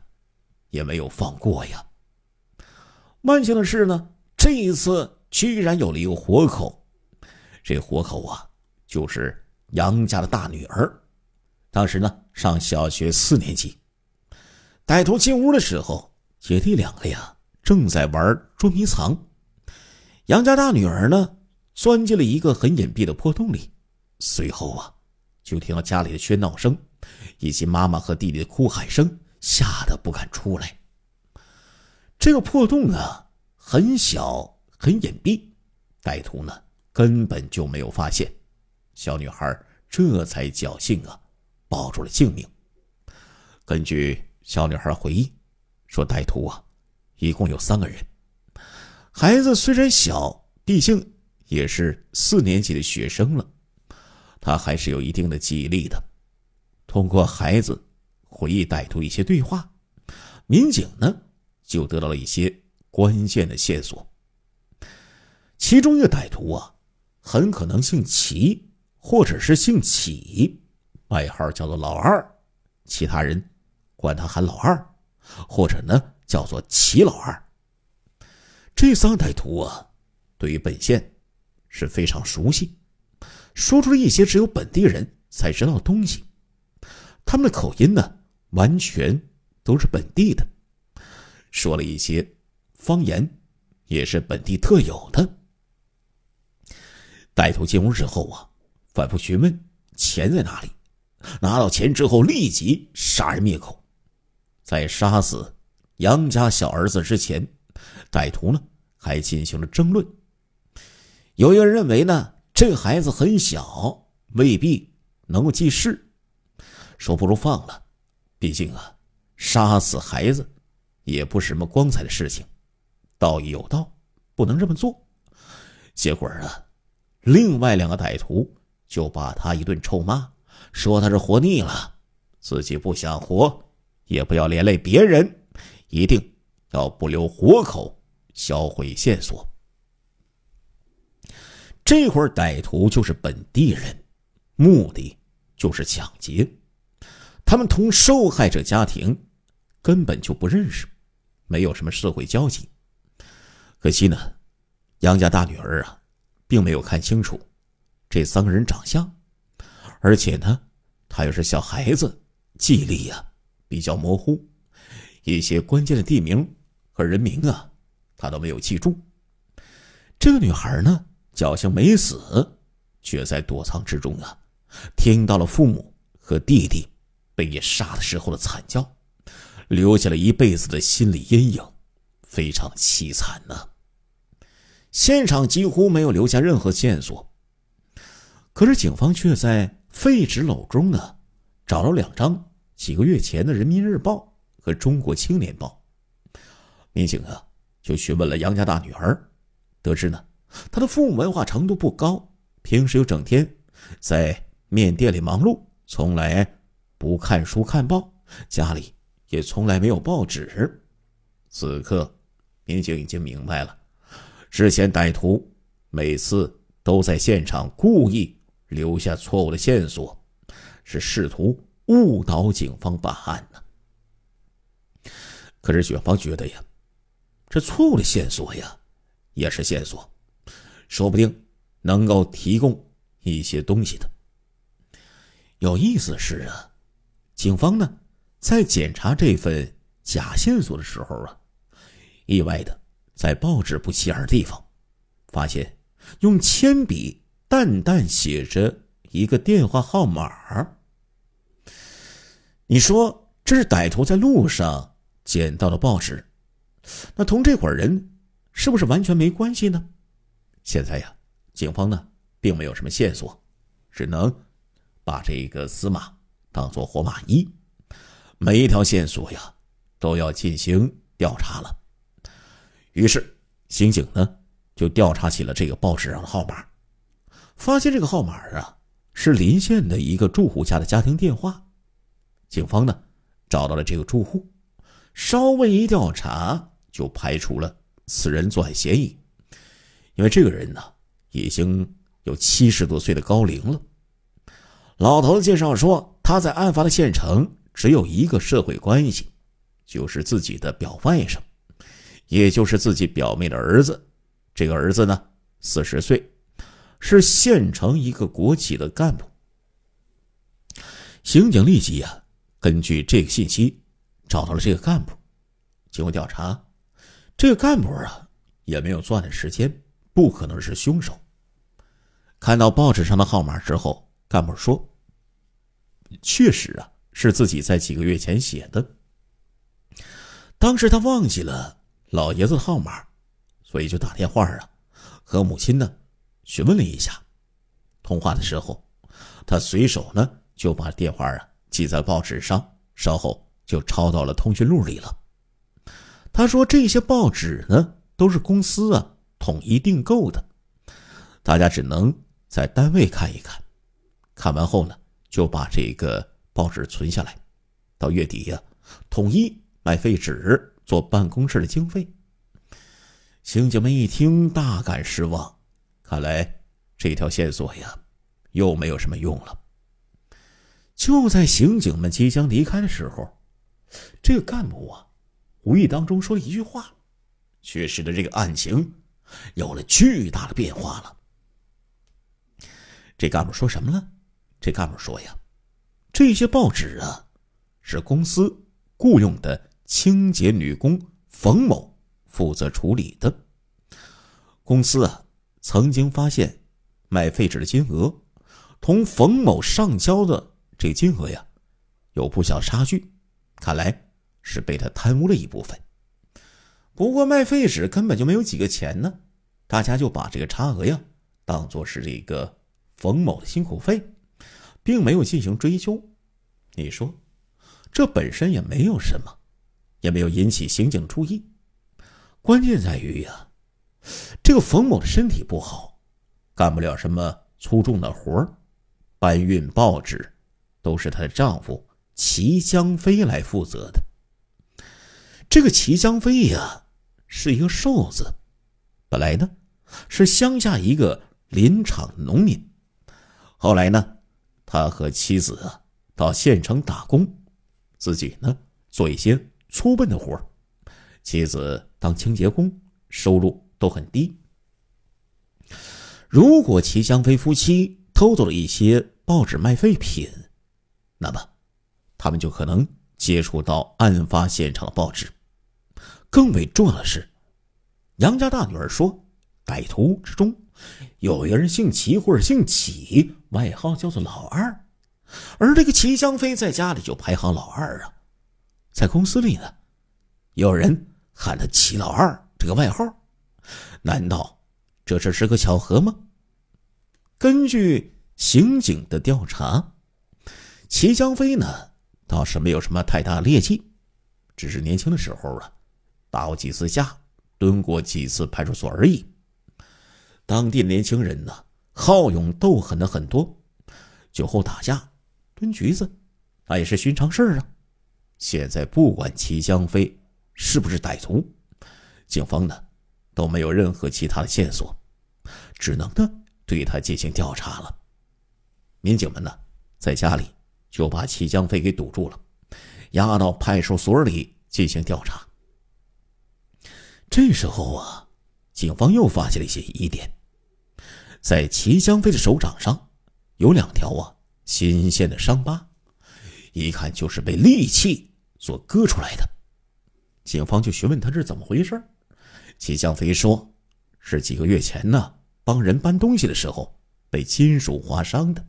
也没有放过呀。万幸的是呢，这一次居然有了一个活口。这活口啊，就是杨家的大女儿，当时呢上小学四年级。歹徒进屋的时候，姐弟两个呀正在玩捉迷藏，杨家大女儿呢钻进了一个很隐蔽的破洞里。随后啊，就听到家里的喧闹声，以及妈妈和弟弟的哭喊声，吓得不敢出来。这个破洞啊很小很隐蔽，歹徒呢根本就没有发现，小女孩这才侥幸啊保住了性命。根据小女孩回忆，说歹徒啊一共有三个人。孩子虽然小，毕竟也是四年级的学生了。他还是有一定的记忆力的。通过孩子回忆歹徒一些对话，民警呢就得到了一些关键的线索。其中一个歹徒啊，很可能姓齐或者是姓启，外号叫做老二，其他人管他喊老二，或者呢叫做齐老二。这仨歹徒啊，对于本县是非常熟悉。说出了一些只有本地人才知道的东西，他们的口音呢，完全都是本地的，说了一些方言，也是本地特有的。歹徒进屋之后啊，反复询问钱在哪里，拿到钱之后立即杀人灭口。在杀死杨家小儿子之前，歹徒呢还进行了争论，有一个人认为呢。这孩子很小，未必能够记事，说不如放了，毕竟啊，杀死孩子也不是什么光彩的事情，道义有道，不能这么做。结果啊，另外两个歹徒就把他一顿臭骂，说他是活腻了，自己不想活，也不要连累别人，一定要不留活口，销毁线索。这会儿歹徒就是本地人，目的就是抢劫。他们同受害者家庭根本就不认识，没有什么社会交集。可惜呢，杨家大女儿啊，并没有看清楚这三个人长相，而且呢，她又是小孩子，记忆力呀比较模糊，一些关键的地名和人名啊，她都没有记住。这个女孩呢？侥幸没死，却在躲藏之中啊，听到了父母和弟弟被杀的时候的惨叫，留下了一辈子的心理阴影，非常凄惨呢。现场几乎没有留下任何线索，可是警方却在废纸篓中呢，找了两张几个月前的《人民日报》和《中国青年报》，民警啊就询问了杨家大女儿，得知呢。他的父母文化程度不高，平时又整天在面店里忙碌，从来不看书看报，家里也从来没有报纸。此刻，民警已经明白了，之前歹徒每次都在现场故意留下错误的线索，是试图误导警方办案呢。可是雪芳觉得呀，这错误的线索呀，也是线索。说不定能够提供一些东西的。有意思是啊，警方呢在检查这份假线索的时候啊，意外的在报纸不起眼的地方发现用铅笔淡淡写着一个电话号码你说这是歹徒在路上捡到的报纸，那同这伙人是不是完全没关系呢？现在呀，警方呢并没有什么线索，只能把这个司马当做活马医，每一条线索呀都要进行调查了。于是刑警呢就调查起了这个报纸上的号码，发现这个号码啊是临县的一个住户家的家庭电话。警方呢找到了这个住户，稍微一调查就排除了此人作案嫌疑。因为这个人呢，已经有七十多岁的高龄了。老头子介绍说，他在案发的县城只有一个社会关系，就是自己的表外甥，也就是自己表妹的儿子。这个儿子呢，四十岁，是县城一个国企的干部。刑警立即呀，根据这个信息，找到了这个干部。经过调查，这个干部啊，也没有作案的时间。不可能是凶手。看到报纸上的号码之后，干部说：“确实啊，是自己在几个月前写的。当时他忘记了老爷子的号码，所以就打电话啊，和母亲呢询问了一下。通话的时候，他随手呢就把电话啊记在报纸上，稍后就抄到了通讯录里了。”他说：“这些报纸呢，都是公司啊。”统一订购的，大家只能在单位看一看。看完后呢，就把这个报纸存下来。到月底呀，统一买废纸做办公室的经费。刑警们一听，大感失望。看来这条线索呀，又没有什么用了。就在刑警们即将离开的时候，这个干部啊，无意当中说了一句话，却使得这个案情。有了巨大的变化了。这干部说什么了？这干部说：“呀，这些报纸啊，是公司雇佣的清洁女工冯某负责处理的。公司啊，曾经发现卖废纸的金额同冯某上交的这金额呀，有不小差距，看来是被他贪污了一部分。”不过卖废纸根本就没有几个钱呢，大家就把这个差额呀当做是这个冯某的辛苦费，并没有进行追究。你说，这本身也没有什么，也没有引起刑警注意。关键在于呀，这个冯某的身体不好，干不了什么粗重的活搬运报纸都是她的丈夫齐江飞来负责的。这个齐江飞呀。是一个瘦子，本来呢是乡下一个林场农民，后来呢，他和妻子到县城打工，自己呢做一些粗笨的活儿，妻子当清洁工，收入都很低。如果齐香飞夫妻偷走了一些报纸卖废品，那么他们就可能接触到案发现场的报纸。更为重要的是，杨家大女儿说，歹徒之中有一个人姓齐或者姓启，外号叫做老二，而这个齐江飞在家里就排行老二啊，在公司里呢，有人喊他齐老二这个外号，难道这只是个巧合吗？根据刑警的调查，齐江飞呢倒是没有什么太大劣迹，只是年轻的时候啊。打过几次架，蹲过几次派出所而已。当地年轻人呢，好勇斗狠的很多，酒后打架、蹲局子，那也是寻常事儿啊。现在不管齐江飞是不是歹徒，警方呢都没有任何其他的线索，只能呢对他进行调查了。民警们呢在家里就把齐江飞给堵住了，押到派出所里进行调查。这时候啊，警方又发现了一些疑点。在齐香飞的手掌上，有两条啊新鲜的伤疤，一看就是被利器所割出来的。警方就询问他是怎么回事，齐香飞说：“是几个月前呢，帮人搬东西的时候被金属划伤的。”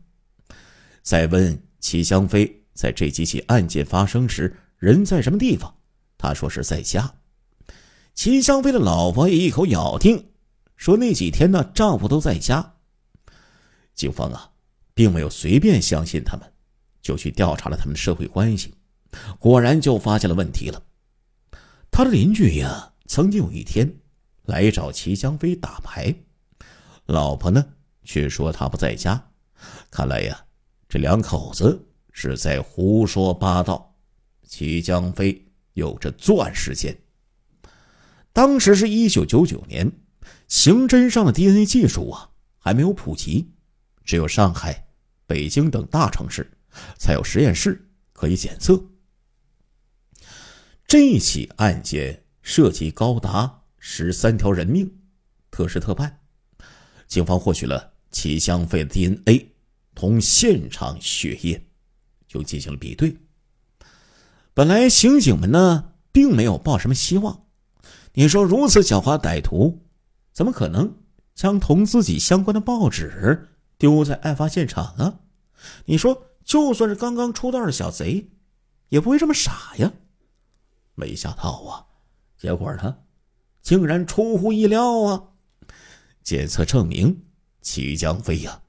再问齐香飞，在这几起案件发生时，人在什么地方？他说是在家。齐香飞的老婆也一口咬定，说那几天呢丈夫都在家。警方啊，并没有随便相信他们，就去调查了他们的社会关系，果然就发现了问题了。他的邻居呀，曾经有一天来找齐香飞打牌，老婆呢却说他不在家。看来呀，这两口子是在胡说八道。齐香飞有着作案时间。当时是一九九九年，刑侦上的 DNA 技术啊还没有普及，只有上海、北京等大城市才有实验室可以检测。这起案件涉及高达十三条人命，特事特办，警方获取了齐相飞的 DNA，同现场血液就进行了比对。本来刑警们呢并没有抱什么希望。你说如此狡猾歹徒，怎么可能将同自己相关的报纸丢在案发现场呢？你说就算是刚刚出道的小贼，也不会这么傻呀！没想到啊？结果呢，竟然出乎意料啊！检测证明，齐江飞呀，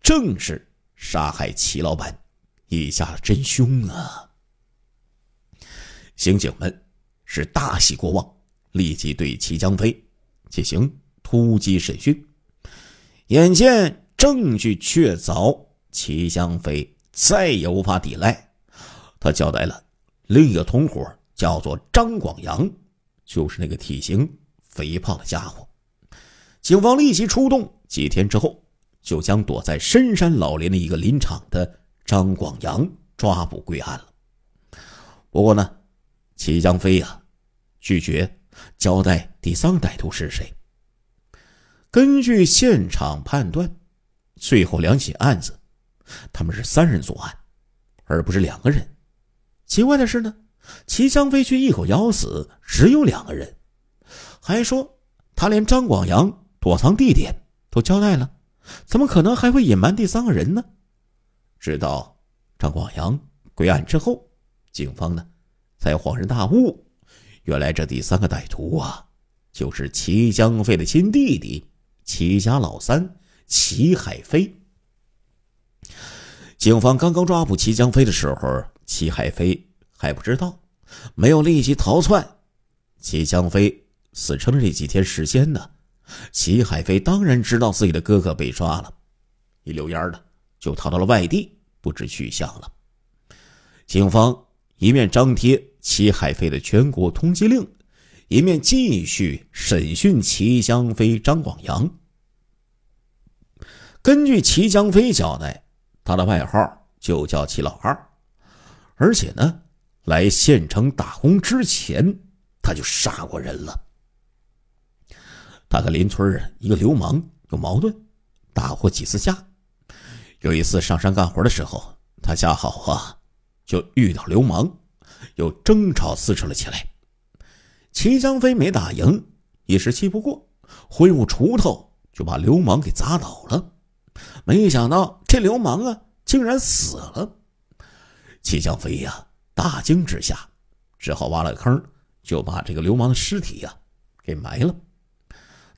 正是杀害齐老板一家的真凶啊！刑警们是大喜过望。立即对齐江飞进行突击审讯，眼见证据确凿，齐江飞再也无法抵赖，他交代了另一个同伙叫做张广阳，就是那个体型肥胖的家伙。警方立即出动，几天之后就将躲在深山老林的一个林场的张广阳抓捕归案了。不过呢，齐江飞呀，拒绝。交代第三歹徒是谁？根据现场判断，最后两起案子，他们是三人作案，而不是两个人。奇怪的是呢，齐香飞却一口咬死只有两个人，还说他连张广阳躲藏地点都交代了，怎么可能还会隐瞒第三个人呢？直到张广阳归案之后，警方呢才恍然大悟。原来这第三个歹徒啊，就是齐江飞的亲弟弟，齐家老三齐海飞。警方刚刚抓捕齐江飞的时候，齐海飞还不知道，没有立即逃窜。齐江飞死撑这几天时间呢，齐海飞当然知道自己的哥哥被抓了，一溜烟的就逃到了外地，不知去向了。警方。一面张贴齐海飞的全国通缉令，一面继续审讯齐江飞、张广阳。根据齐江飞交代，他的外号就叫齐老二，而且呢，来县城打工之前他就杀过人了。他和邻村一个流氓有矛盾，打过几次架。有一次上山干活的时候，他恰好啊。就遇到流氓，又争吵撕扯了起来。齐江飞没打赢，一时气不过，挥舞锄头就把流氓给砸倒了。没想到这流氓啊，竟然死了。齐江飞呀，大惊之下，只好挖了坑，就把这个流氓的尸体呀给埋了。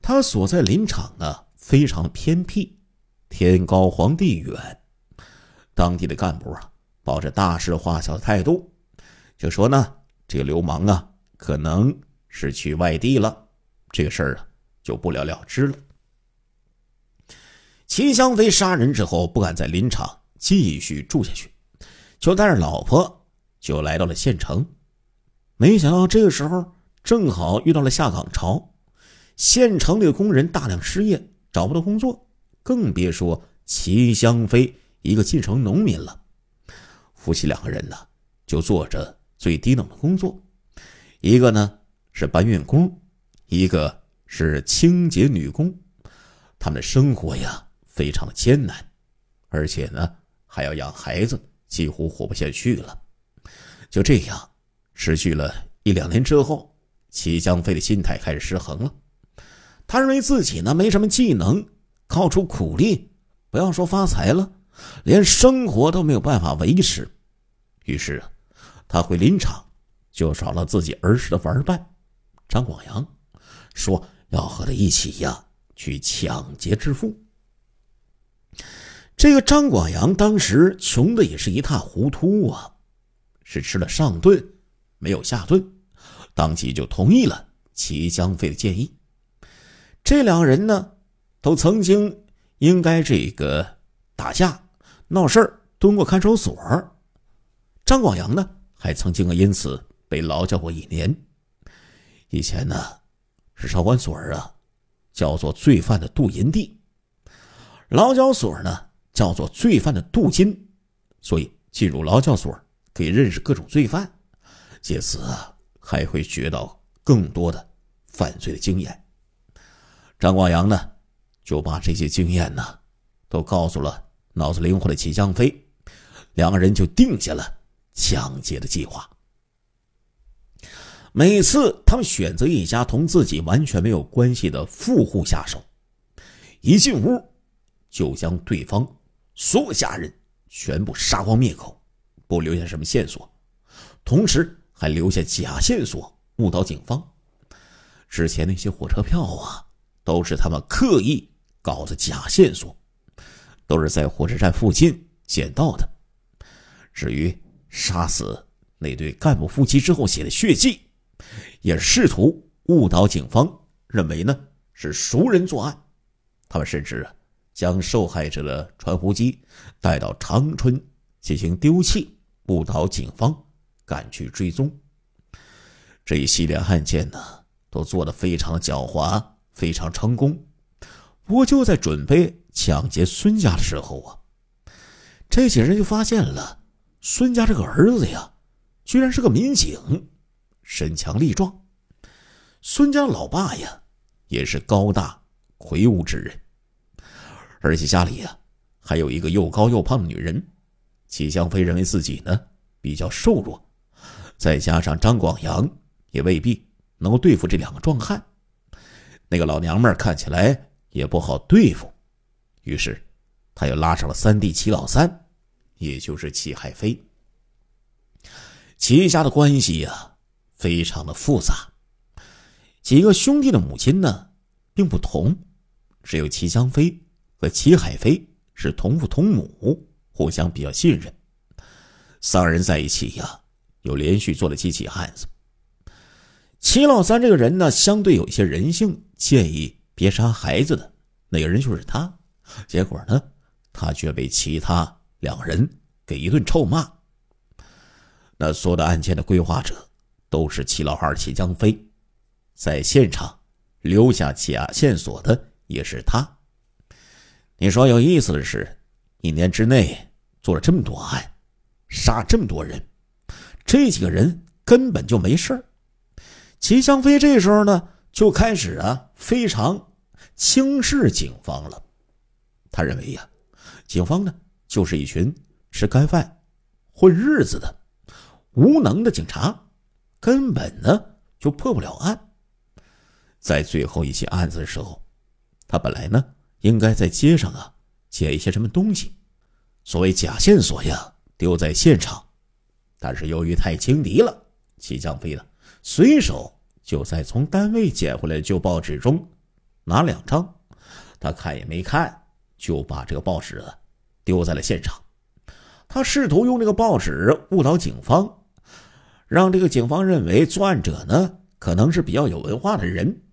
他所在林场呢，非常偏僻，天高皇帝远，当地的干部啊。抱着大事化小的态度，就说呢：“这个流氓啊，可能是去外地了，这个事儿啊就不了了之了。”齐香妃杀人之后不敢在林场继续住下去，就带着老婆就来到了县城。没想到这个时候正好遇到了下岗潮，县城里的工人大量失业，找不到工作，更别说齐香妃一个进城农民了。夫妻两个人呢，就做着最低等的工作，一个呢是搬运工，一个是清洁女工，他们的生活呀非常的艰难，而且呢还要养孩子，几乎活不下去了。就这样持续了一两年之后，齐江飞的心态开始失衡了，他认为自己呢没什么技能，靠出苦力，不要说发财了。连生活都没有办法维持，于是啊，他回林场就找了自己儿时的玩伴张广阳，说要和他一起呀去抢劫致富。这个张广阳当时穷的也是一塌糊涂啊，是吃了上顿没有下顿，当即就同意了齐江飞的建议。这两人呢，都曾经应该这个打架。闹事儿蹲过看守所，张广阳呢还曾经因此被劳教过一年。以前呢，是少管所儿啊，叫做罪犯的渡银地；劳教所呢叫做罪犯的渡金，所以进入劳教所可以认识各种罪犯，借此还会学到更多的犯罪的经验。张广阳呢就把这些经验呢都告诉了。脑子灵活的齐江飞，两个人就定下了抢劫的计划。每次他们选择一家同自己完全没有关系的富户下手，一进屋就将对方所有家人全部杀光灭口，不留下什么线索，同时还留下假线索误导警方。之前那些火车票啊，都是他们刻意搞的假线索。都是在火车站附近捡到的。至于杀死那对干部夫妻之后写的血迹，也试图误导警方，认为呢是熟人作案。他们甚至将受害者的传呼机带到长春进行丢弃，误导警方赶去追踪。这一系列案件呢，都做得非常狡猾，非常成功。我就在准备抢劫孙家的时候啊，这几人就发现了孙家这个儿子呀，居然是个民警，身强力壮。孙家老爸呀，也是高大魁梧之人，而且家里呀还有一个又高又胖的女人。齐香飞认为自己呢比较瘦弱，再加上张广阳也未必能够对付这两个壮汉。那个老娘们看起来。也不好对付，于是他又拉上了三弟齐老三，也就是齐海飞。齐家的关系呀，非常的复杂。几个兄弟的母亲呢，并不同，只有齐江飞和齐海飞是同父同母，互相比较信任。三人在一起呀，又连续做了几起案子。齐老三这个人呢，相对有一些人性，建议。劫杀孩子的那个人就是他，结果呢，他却被其他两人给一顿臭骂。那所有的案件的规划者都是齐老二齐江飞，在现场留下假线索的也是他。你说有意思的是，一年之内做了这么多案，杀这么多人，这几个人根本就没事儿。齐江飞这时候呢，就开始啊，非常。轻视警方了，他认为呀，警方呢就是一群吃干饭、混日子的无能的警察，根本呢就破不了案。在最后一起案子的时候，他本来呢应该在街上啊捡一些什么东西，所谓假线索呀丢在现场，但是由于太轻敌了，齐江飞呢随手就在从单位捡回来旧报纸中。拿两张，他看也没看，就把这个报纸丢在了现场。他试图用这个报纸误导警方，让这个警方认为作案者呢可能是比较有文化的人。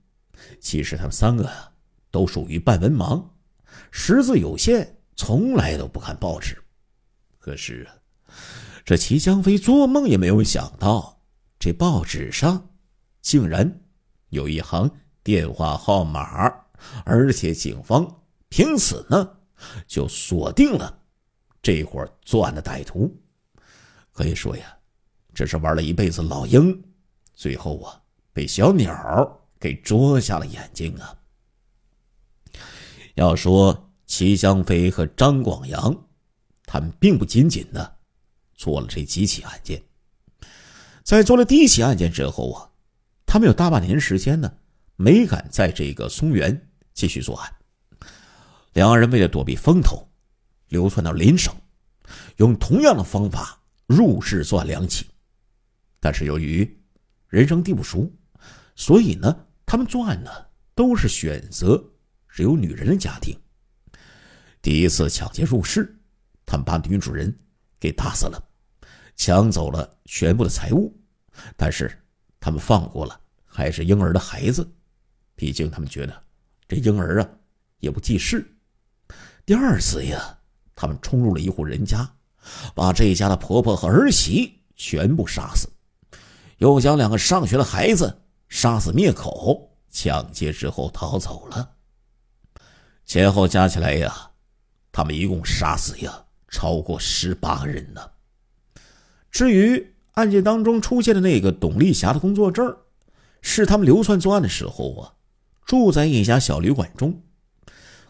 其实他们三个都属于半文盲，识字有限，从来都不看报纸。可是这齐香飞做梦也没有想到，这报纸上竟然有一行。电话号码，而且警方凭此呢，就锁定了这伙作案的歹徒。可以说呀，这是玩了一辈子老鹰，最后啊被小鸟给捉瞎了眼睛啊。要说齐香飞和张广阳，他们并不仅仅呢做了这几起案件，在做了第一起案件之后啊，他们有大半年时间呢。没敢在这个松原继续作案，两人为了躲避风头，流窜到邻省，用同样的方法入室作案两起。但是由于人生地不熟，所以呢，他们作案呢都是选择只有女人的家庭。第一次抢劫入室，他们把女主人给打死了，抢走了全部的财物，但是他们放过了还是婴儿的孩子。毕竟他们觉得，这婴儿啊也不记事。第二次呀，他们冲入了一户人家，把这家的婆婆和儿媳全部杀死，又将两个上学的孩子杀死灭口，抢劫之后逃走了。前后加起来呀，他们一共杀死呀超过十八个人呢。至于案件当中出现的那个董丽霞的工作证，是他们流窜作案的时候啊。住在一家小旅馆中，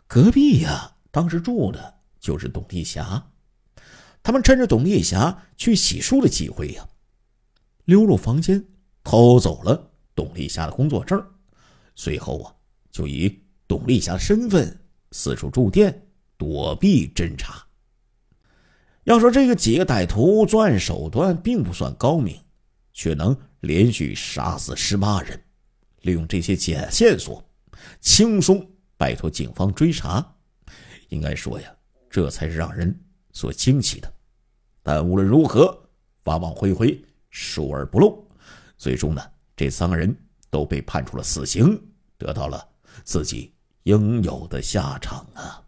隔壁呀，当时住的就是董丽霞。他们趁着董丽霞去洗漱的机会呀，溜入房间偷走了董丽霞的工作证，随后啊，就以董丽霞的身份四处住店躲避侦查。要说这个几个歹徒作案手段并不算高明，却能连续杀死十八人，利用这些假线索。轻松摆脱警方追查，应该说呀，这才是让人所惊奇的。但无论如何，法网恢恢，疏而不漏，最终呢，这三个人都被判处了死刑，得到了自己应有的下场啊。